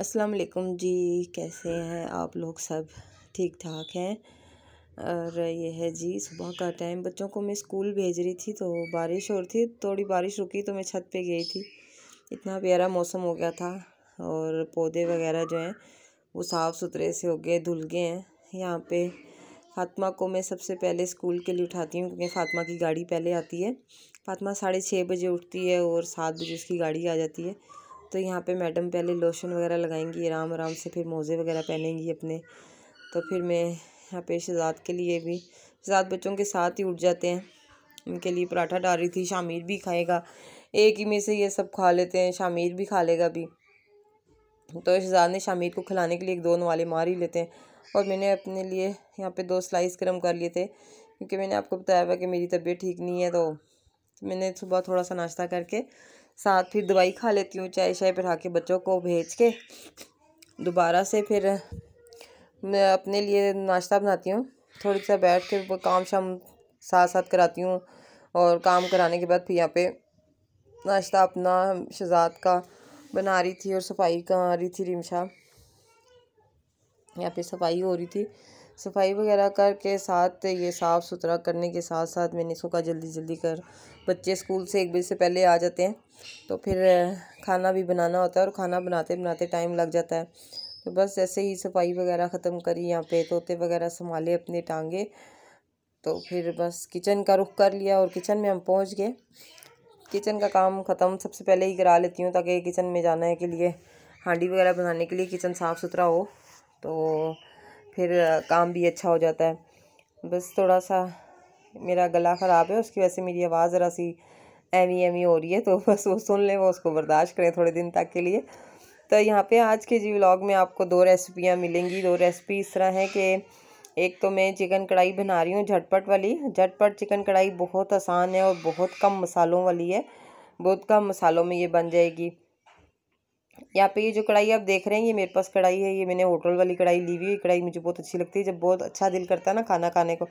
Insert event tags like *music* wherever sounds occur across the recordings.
अस्सलाम वालेकुम जी कैसे हैं आप लोग सब ठीक ठाक हैं और ये है जी सुबह का टाइम बच्चों को मैं स्कूल भेज रही थी तो बारिश हो रही थी थोड़ी बारिश रुकी तो मैं छत पे गई थी इतना प्यारा मौसम हो गया था और पौधे वगैरह जो हैं वो साफ़ सुथरे से हो गए धुल गए हैं यहाँ पे फातिमा को मैं सबसे पहले स्कूल के लिए उठाती हूँ क्योंकि फातिमा की गाड़ी पहले आती है फातिमा साढ़े छः बजे उठती है और सात बजे उसकी गाड़ी आ जाती है तो यहाँ पे मैडम पहले लोशन वगैरह लगाएंगी आराम आराम से फिर मोज़े वगैरह पहनेंगी अपने तो फिर मैं यहाँ पे शहजाद के लिए भी शहजाद बच्चों के साथ ही उठ जाते हैं उनके लिए पराठा डाल रही थी शामिर भी खाएगा एक ही में से ये सब खा लेते हैं शामिर भी खा लेगा अभी तो शहजाद ने शामिर को खिलाने के लिए एक दो नवाले मार ही लेते हैं और मैंने अपने लिए यहाँ पर दो स्लाइस गर्म कर लिए थे क्योंकि मैंने आपको बताया हुआ कि मेरी तबीयत ठीक नहीं है तो, तो मैंने सुबह थोड़ा सा नाश्ता करके साथ फिर दवाई खा लेती हूँ चाय शाय पिला के बच्चों को भेज के दोबारा से फिर मैं अपने लिए नाश्ता बनाती हूँ थोड़ी सा बैठ के काम शाम साथ साथ कराती हूँ और काम कराने के बाद फिर यहाँ पे नाश्ता अपना शहजाद का बना रही थी और सफाई करा रही थी रिमशा यहाँ पे सफाई हो रही थी सफाई वगैरह करके साथ ये साफ़ सुथरा करने के साथ साथ मैंने इसको कहा जल्दी जल्दी कर बच्चे स्कूल से एक बजे से पहले आ जाते हैं तो फिर खाना भी बनाना होता है और खाना बनाते बनाते टाइम लग जाता है तो बस ऐसे ही सफाई वगैरह ख़त्म करी यहाँ पे तोते वगैरह संभाले अपने टांगे तो फिर बस किचन का रुख कर लिया और किचन में हम पहुँच गए किचन का काम ख़त्म सबसे पहले ही करा लेती हूँ ताकि किचन में जाने के लिए हांडी वगैरह बनाने के लिए किचन साफ़ सुथरा हो तो फिर काम भी अच्छा हो जाता है बस थोड़ा सा मेरा गला ख़राब है उसकी वजह से मेरी आवाज़ ज़रा सी एमी एमी हो रही है तो *laughs* बस वो सुन लें वो उसको बर्दाश्त करें थोड़े दिन तक के लिए तो यहाँ पे आज के जी व्लॉग में आपको दो रेसिपियाँ मिलेंगी दो रेसिपी इस तरह हैं कि एक तो मैं चिकन कढ़ाई बना रही हूँ झटपट वाली झटपट चिकन कढ़ाई बहुत आसान है और बहुत कम मसालों वाली है बहुत कम मसालों में ये बन जाएगी यहाँ पे ये जो कढ़ाई आप देख रहे हैं ये मेरे पास कढ़ाई है ये मैंने होटल वाली कढ़ाई ली हुई है कढ़ाई मुझे बहुत अच्छी लगती है जब बहुत अच्छा दिल करता है ना खाना खाने को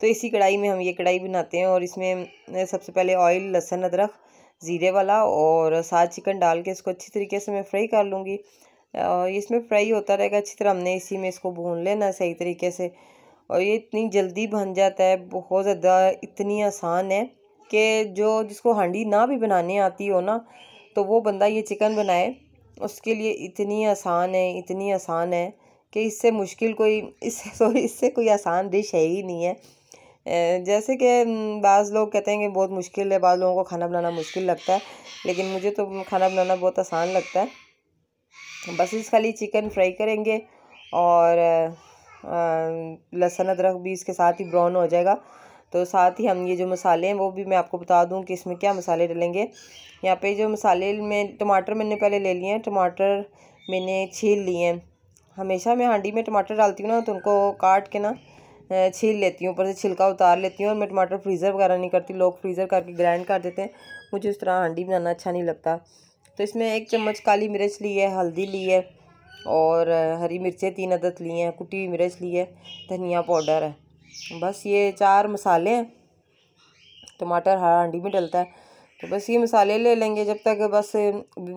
तो इसी कढ़ाई में हम ये कढ़ाई बनाते हैं और इसमें सबसे पहले ऑयल लहसुन अदरक ज़ीरे वाला और साथ चिकन डाल के इसको अच्छी तरीके से मैं फ्राई कर लूँगी इसमें फ्राई होता रहेगा अच्छी तरह हमने इसी में इसको भून लेना सही तरीके से और ये इतनी जल्दी बन जाता है बहुत ज़्यादा इतनी आसान है कि जो जिसको हांडी ना भी बनाने आती हो ना तो वो बंदा ये चिकन बनाए उसके लिए इतनी आसान है इतनी आसान है कि इससे मुश्किल कोई इससे सॉरी *laughs* इससे कोई आसान डिश है ही नहीं है जैसे कि बाज़ लोग कहते हैं कि बहुत मुश्किल है बाज़ लोगों को खाना बनाना मुश्किल लगता है लेकिन मुझे तो खाना बनाना बहुत आसान लगता है बस इस खाली चिकन फ्राई करेंगे और लहसुन अदरक भी इसके साथ ही ब्राउन हो जाएगा तो साथ ही हम ये जो मसाले हैं वो भी मैं आपको बता दूँ कि इसमें क्या मसाले डलेंगे यहाँ पे जो मसाले में टमाटर मैंने पहले ले लिए हैं टमाटर मैंने छील लिए हैं हमेशा मैं हांडी में टमाटर डालती हूँ ना तो उनको काट के ना छील लेती हूँ ऊपर से छिलका उतार लेती हूँ और मैं टमाटर फ्रीज़र वगैरह नहीं करती लोग फ्रीज़र करके ग्राइंड कर देते हैं मुझे उस तरह हांडी बनाना अच्छा नहीं लगता तो इसमें एक चम्मच काली मिर्च ली है हल्दी ली है और हरी मिर्चें तीन अदद ली हैं कुटी हुई मिर्च ली है धनिया पाउडर है बस ये चार मसाले हैं टमाटर हरा हांडी में डलता है तो बस ये मसाले ले लेंगे जब तक बस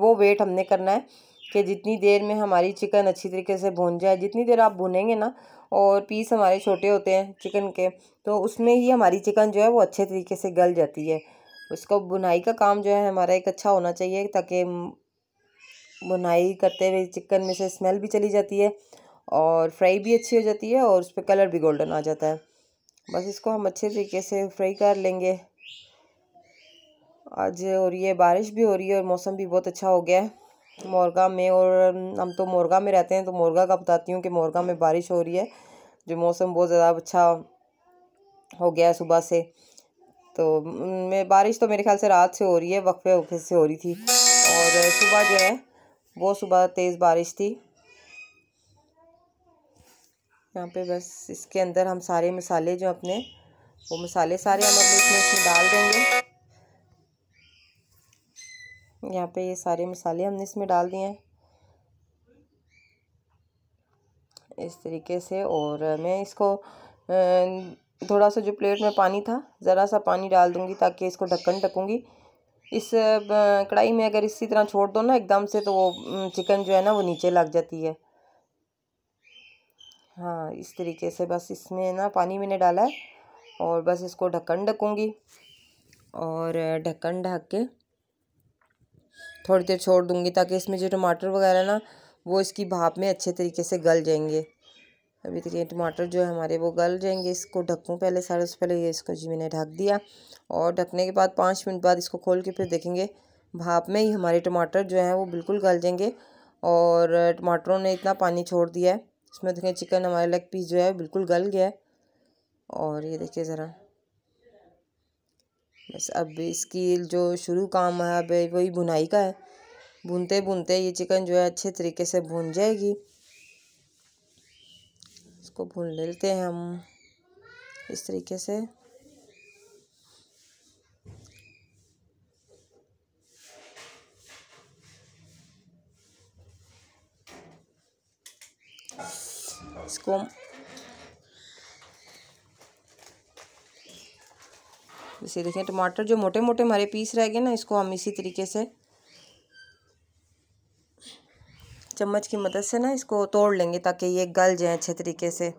वो वेट हमने करना है कि जितनी देर में हमारी चिकन अच्छी तरीके से भून जाए जितनी देर आप भुनेंगे ना और पीस हमारे छोटे होते हैं चिकन के तो उसमें ही हमारी चिकन जो है वो अच्छे तरीके से गल जाती है उसको बुनाई का काम जो है हमारा एक अच्छा होना चाहिए ताकि बुनाई करते हुए चिकन में से स्मेल भी चली जाती है और फ्राई भी अच्छी हो जाती है और उस पर कलर भी गोल्डन आ जाता है बस इसको हम अच्छे तरीके से फ्राई कर लेंगे आज और ये बारिश भी हो रही है और मौसम भी बहुत अच्छा हो गया है मोरगा में और हम तो मोरगा में रहते हैं तो मोरगा का बताती हूँ कि मोरगा में बारिश हो रही है जो मौसम बहुत ज़्यादा अच्छा हो गया है सुबह से तो मैं बारिश तो मेरे ख्याल से रात से हो रही है वक्फे वक्फे से हो रही थी और सुबह जो है वो सुबह तेज़ बारिश थी यहाँ पे बस इसके अंदर हम सारे मसाले जो अपने वो मसाले सारे हम अपने इसमें इसमें डाल देंगे यहाँ पे ये सारे मसाले हमने इसमें डाल दिए हैं इस तरीके से और मैं इसको थोड़ा सा जो प्लेट में पानी था ज़रा सा पानी डाल दूँगी ताकि इसको ढक्कन ढकूँगी इस कढ़ाई में अगर इसी तरह छोड़ दो ना एकदम से तो वो चिकन जो है ना वो नीचे लग जाती है हाँ इस तरीके से बस इसमें ना पानी मैंने डाला है और बस इसको ढक्कन ढकूँगी और ढक्कन ढक के थोड़ी देर छोड़ दूँगी ताकि इसमें जो टमाटर वगैरह ना वो इसकी भाप में अच्छे तरीके से गल जाएंगे अभी तक ये टमाटर जो है हमारे वो गल जाएंगे इसको ढकूँ पहले सारे से पहले ये इसको जी मैंने ढक दिया और ढकने के बाद पाँच मिनट बाद इसको खोल के फिर देखेंगे भाप में ही हमारे टमाटर जो हैं वो बिल्कुल गल जाएंगे और टमाटरों ने इतना पानी छोड़ दिया है इसमें देखें चिकन हमारा लेग पीस जो है बिल्कुल गल गया है और ये देखिए ज़रा बस अब इसकी जो शुरू काम है अब वही बुनाई का है भूनते भूनते ये चिकन जो है अच्छे तरीके से भून जाएगी इसको भून लेते हैं हम इस तरीके से इसको जैसे देखें टमाटर जो मोटे मोटे हमारे पीस रह गए ना इसको हम इसी तरीके से चम्मच की मदद से ना इसको तोड़ लेंगे ताकि ये गल जाए अच्छे तरीके से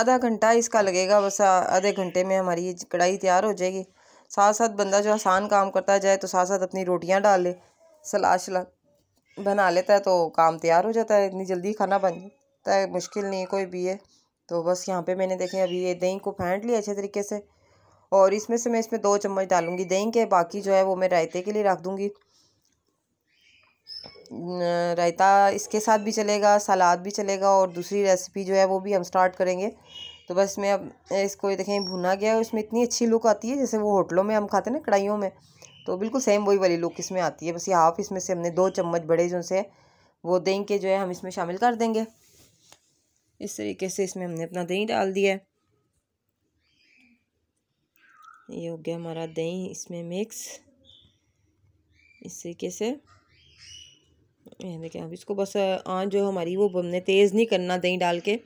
आधा घंटा इसका लगेगा बस आधे घंटे में हमारी ये कढ़ाई तैयार हो जाएगी साथ साथ बंदा जो आसान काम करता जाए तो साथ साथ अपनी रोटियां डाल ले सलाद शलाद बना लेता है तो काम तैयार हो जाता है इतनी जल्दी खाना बन जाता है मुश्किल नहीं है कोई भी है तो बस यहाँ पे मैंने देखें अभी ये दही को फेंट लिया अच्छे तरीके से और इसमें से मैं इसमें दो चम्मच डालूंगी दही के बाकी जो है वो मैं रायते के लिए रख दूँगी रायता इसके साथ भी चलेगा सलाद भी चलेगा और दूसरी रेसिपी जो है वो भी हम स्टार्ट करेंगे तो बस मैं अब इसको देखें भुना गया है उसमें इतनी अच्छी लुक आती है जैसे वो होटलों में हम खाते हैं ना कढ़ाइयों में तो बिल्कुल सेम वही वाली लुक इसमें आती है बस ये हाफ इसमें से हमने दो चम्मच बड़े जो से वो दही के जो है हम इसमें शामिल कर देंगे इस तरीके से इसमें हमने अपना दही डाल दिया है ये हो गया हमारा दही इसमें मिक्स इस तरीके से देखें अब इसको बस आँच जो हमारी वो हमने तेज़ नहीं करना दही डाल के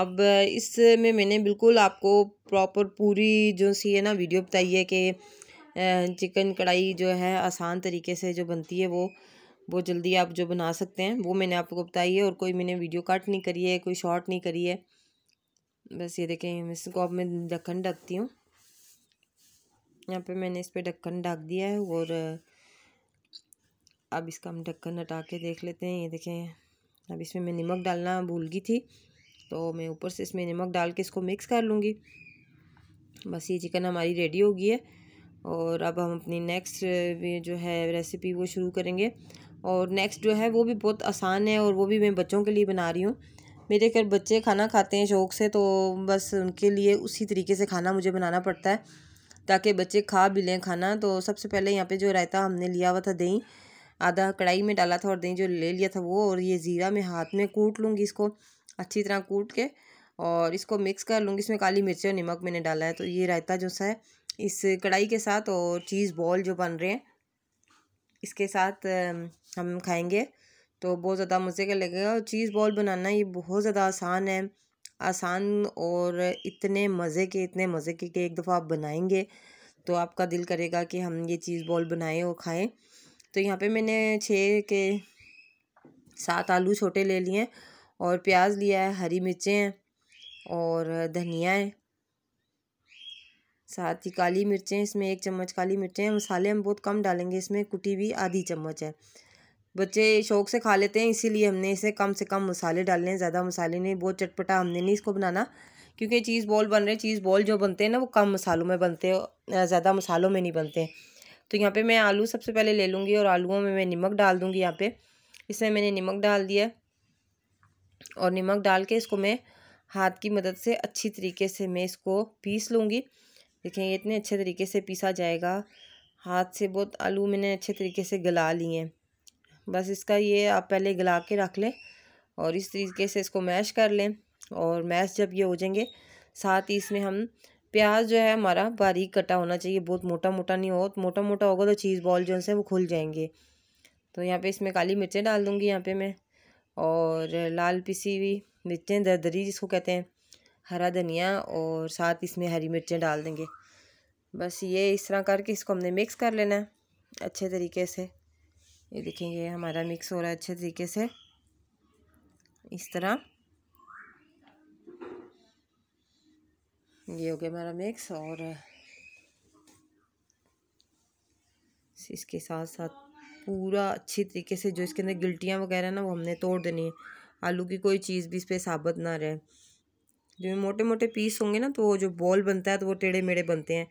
अब इसमें मैंने बिल्कुल आपको प्रॉपर पूरी जो सी है ना वीडियो बताई है कि चिकन कढ़ाई जो है आसान तरीके से जो बनती है वो वो जल्दी आप जो बना सकते हैं वो मैंने आपको बताई है और कोई मैंने वीडियो कट नहीं करी है कोई शॉर्ट नहीं करी है बस ये देखें इसको अब मैं ढक्कन ढकती हूँ यहाँ पे मैंने इस पर ढक्कन ढक दिया है और अब इसका हम ढक्कन हटा के देख लेते हैं ये देखें अब इसमें मैं नमक डालना भूल गई थी तो मैं ऊपर से इसमें नमक डाल के इसको मिक्स कर लूँगी बस ये चिकन हमारी रेडी हो गई है और अब हम अपनी नेक्स्ट जो है रेसिपी वो शुरू करेंगे और नेक्स्ट जो है वो भी बहुत आसान है और वो भी मैं बच्चों के लिए बना रही हूँ मेरे घर बच्चे खाना खाते हैं शौक से तो बस उनके लिए उसी तरीके से खाना मुझे बनाना पड़ता है ताकि बच्चे खा भी लें खाना तो सबसे पहले यहाँ पे जो रायता हमने लिया हुआ था दही आधा कढ़ाई में डाला था और दही जो ले लिया था वो और ये ज़ीरा मैं हाथ में कूट लूँगी इसको अच्छी तरह कूट के और इसको मिक्स कर लूँगी इसमें काली मिर्ची और नमक मैंने डाला है तो ये रायता जो सा है इस कढ़ाई के साथ और चीज़ बॉल जो बन रहे हैं इसके साथ हम खाएंगे तो बहुत ज़्यादा मज़े का लगेगा और चीज़ बॉल बनाना ये बहुत ज़्यादा आसान है आसान और इतने मज़े के इतने मज़े के कि एक दफ़ा आप बनाएंगे तो आपका दिल करेगा कि हम ये चीज़ बॉल बनाएं और खाएं तो यहाँ पे मैंने छः के सात आलू छोटे ले लिए और प्याज लिया है हरी मिर्चें हैं और धनिया है साथ ही काली मिर्चें इसमें एक चम्मच काली मिर्चें मसाले हम बहुत कम डालेंगे इसमें कुटी भी आधी चम्मच है बच्चे शौक से खा लेते हैं इसीलिए हमने इसे कम से कम मसाले डालने हैं ज़्यादा मसाले नहीं बहुत चटपटा हमने नहीं इसको बनाना क्योंकि चीज़ बॉल बन रहे चीज़ बॉल जो बनते हैं ना वो कम मसालों में बनते हैं ज़्यादा मसालों में नहीं बनते तो यहाँ पर मैं आलू सबसे पहले ले लूँगी और आलूओं में मैं नमक डाल दूँगी यहाँ पर इसमें मैंने नमक डाल दिया और नमक डाल के इसको मैं हाथ की मदद से अच्छी तरीके से मैं इसको पीस लूँगी देखें ये इतने अच्छे तरीके से पीसा जाएगा हाथ से बहुत आलू मैंने अच्छे तरीके से गला लिए बस इसका ये आप पहले गला के रख लें और इस तरीके से इसको मैश कर लें और मैश जब ये हो जाएंगे साथ ही इसमें हम प्याज जो है हमारा बारीक कटा होना चाहिए बहुत मोटा मोटा नहीं हो तो मोटा मोटा होगा तो चीज़ बॉल जो है वो खुल जाएंगे तो यहाँ पे इसमें काली मिर्चें डाल दूँगी यहाँ पे मैं और लाल पीसी हुई मिर्चें दरदरी जिसको कहते हैं हरा धनिया और साथ इसमें हरी मिर्चें डाल देंगे बस ये इस तरह करके इसको हमने मिक्स कर लेना है अच्छे तरीके से ये देखेंगे हमारा मिक्स हो रहा है अच्छे तरीके से इस तरह ये हो गया हमारा मिक्स और इसके साथ साथ पूरा अच्छी तरीके से जो इसके अंदर गिल्टियाँ वगैरह ना वो हमने तोड़ देनी है आलू की कोई चीज़ भी इस पर साबित ना रहे जो मोटे मोटे पीस होंगे ना तो वो जो बॉल बनता है तो वो टेढ़े मेढ़े बनते हैं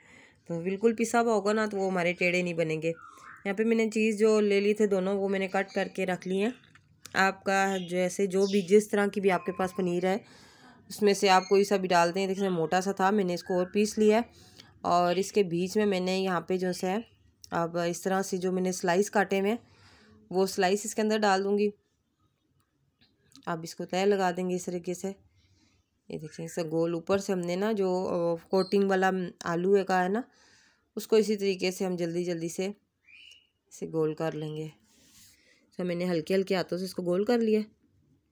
तो बिल्कुल पिसा हुआ होगा ना तो वो हमारे टेढ़े नहीं बनेंगे यहाँ पे मैंने चीज़ जो ले ली थी दोनों वो मैंने कट करके रख ली हैं आपका जैसे जो भी जिस तरह की भी आपके पास पनीर है उसमें से आप कोई सा भी डालते हैं देखिए मोटा सा था मैंने इसको और पीस लिया है और इसके बीच में मैंने यहाँ पे जो है अब इस तरह से जो मैंने स्लाइस काटे हुए वो स्लाइस इसके अंदर डाल दूँगी आप इसको तय लगा देंगे इस तरीके से ये देखिए इसे गोल ऊपर से हमने ना जो कोटिंग वाला आलू है का है ना उसको इसी तरीके से हम जल्दी जल्दी से इसे गोल कर लेंगे तो मैंने हल्के हल्के हाथों से इसको गोल कर लिया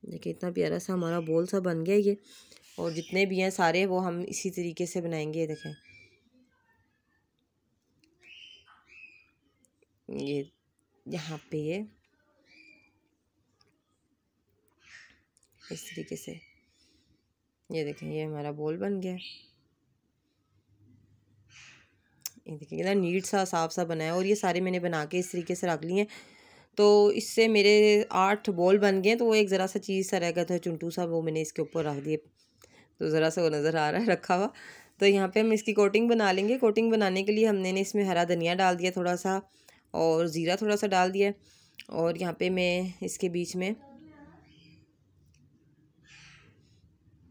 देखिए इतना प्यारा सा हमारा बोल सा बन गया ये और जितने भी हैं सारे वो हम इसी तरीके से बनाएंगे ये देखें ये यहाँ पे ये इस तरीके से ये देखें ये हमारा बोल बन गया ये देखिए कितना नीट सा साफ सा बना है और ये सारे मैंने बना के इस तरीके से रख लिए हैं तो इससे मेरे आठ बॉल बन गए तो वो एक ज़रा सा चीज़ सा रह गया था चुंटू सा वो मैंने इसके ऊपर रख दिए तो ज़रा सा वो नज़र आ रहा है रखा हुआ तो यहाँ पे हम इसकी कोटिंग बना लेंगे कोटिंग बनाने के लिए हमने इसमें हरा धनिया डाल दिया थोड़ा सा और ज़ीरा थोड़ा सा डाल दिया और यहाँ पर मैं इसके बीच में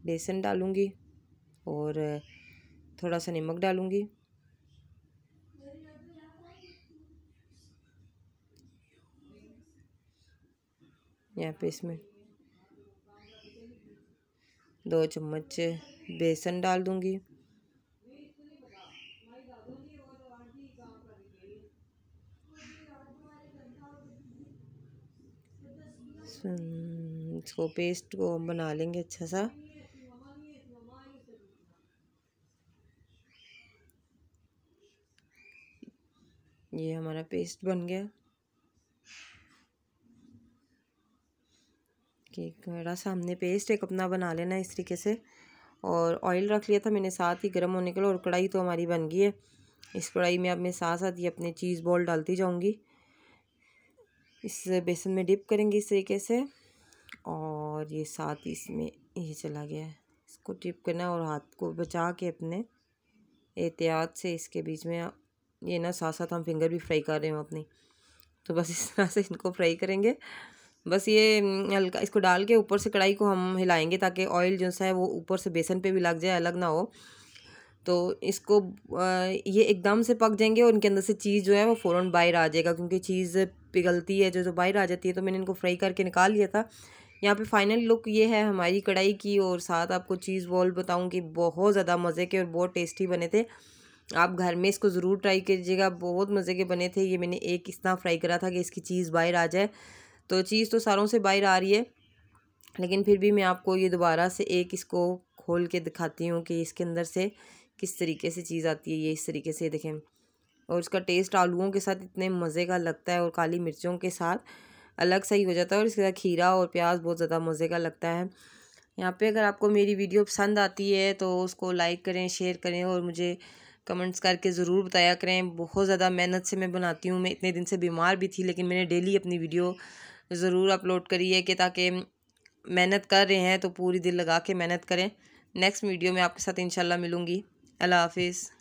बेसन डालूंगी और थोड़ा सा नमक डालूंगी यहाँ पे इसमें दो चम्मच बेसन डाल दूंगी इसको पेस्ट को हम बना लेंगे अच्छा सा ये हमारा पेस्ट बन गया केक मेरा सामने पेस्ट एक अपना बना लेना इस तरीके से और ऑयल रख लिया था मैंने साथ ही गर्म होने के लिए और कढ़ाई तो हमारी बन गई है इस कढ़ाई में अब मैं साथ साथ ये अपने चीज़ बॉल डालती जाऊँगी इस बेसन में डिप करेंगे इस तरीके से और ये साथ ही इसमें ये चला गया है इसको डिप करना और हाथ को बचा के अपने एहतियात से इसके बीच में ये ना साथ साथ हम फिंगर भी फ्राई कर रहे हो अपनी तो बस इस तरह से इनको फ्राई करेंगे बस ये हम्म, हल्का इसको डाल के ऊपर से कढ़ाई को हम हिलाएंगे ताकि ऑयल जो सा है वो ऊपर से बेसन पे भी लग जाए अलग ना हो तो इसको ये एकदम से पक जाएंगे और इनके अंदर से चीज़ जो है वो फ़ौर बाहर आ जाएगा क्योंकि चीज़ पिघलती है जो जो बाहर आ जाती है तो मैंने इनको फ्राई करके निकाल लिया था यहाँ पे फाइनल लुक ये है हमारी कढ़ाई की और साथ आपको चीज़ बॉल बताऊँ कि बहुत ज़्यादा मज़े के और बहुत टेस्टी बने थे आप घर में इसको ज़रूर ट्राई कीजिएगा बहुत मज़े के बने थे ये मैंने एक इतना फ्राई करा था कि इसकी चीज़ बाहर आ जाए तो चीज़ तो सारों से बाहर आ रही है लेकिन फिर भी मैं आपको ये दोबारा से एक इसको खोल के दिखाती हूँ कि इसके अंदर से किस तरीके से चीज़ आती है ये इस तरीके से देखें और उसका टेस्ट आलूओं के साथ इतने मज़े का लगता है और काली मिर्चों के साथ अलग सा ही हो जाता है और इसके साथ खीरा और प्याज बहुत ज़्यादा मज़े का लगता है यहाँ पे अगर आपको मेरी वीडियो पसंद आती है तो उसको लाइक करें शेयर करें और मुझे कमेंट्स करके ज़रूर बताया करें बहुत ज़्यादा मेहनत से मैं बनाती हूँ मैं इतने दिन से बीमार भी थी लेकिन मैंने डेली अपनी वीडियो ज़रूर अपलोड करी है कि ताकि मेहनत कर रहे हैं तो पूरी दिल लगा के मेहनत करें नेक्स्ट वीडियो में आपके साथ इंशाल्लाह मिलूँगी अल्लाह हाफिज़